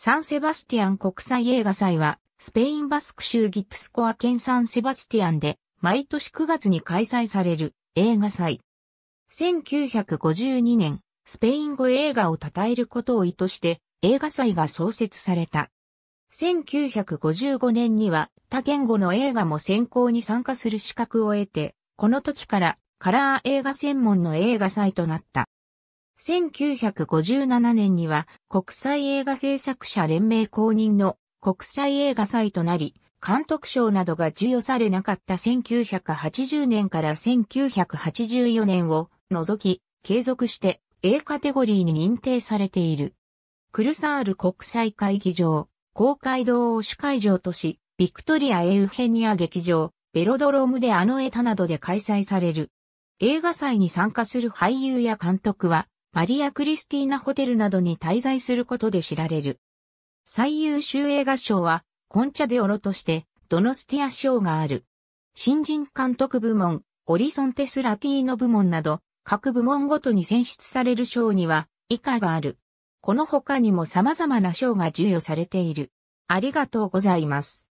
サンセバスティアン国際映画祭は、スペインバスク州ギプスコア県サンセバスティアンで、毎年9月に開催される映画祭。1952年、スペイン語映画を称えることを意図して、映画祭が創設された。1955年には他言語の映画も選考に参加する資格を得て、この時からカラー映画専門の映画祭となった。1957年には国際映画制作者連盟公認の国際映画祭となり、監督賞などが授与されなかった1980年から1984年を除き、継続して A カテゴリーに認定されている。クルサール国際会議場、公会堂を主会場とし、ビクトリア・エウヘニア劇場、ベロドロームであのエタなどで開催される。映画祭に参加する俳優や監督は、マリア・クリスティーナホテルなどに滞在することで知られる。最優秀映画賞は、コンチャデオロとして、ドノスティア賞がある。新人監督部門、オリソンテスラティーノ部門など、各部門ごとに選出される賞には、以下がある。この他にも様々な賞が授与されている。ありがとうございます。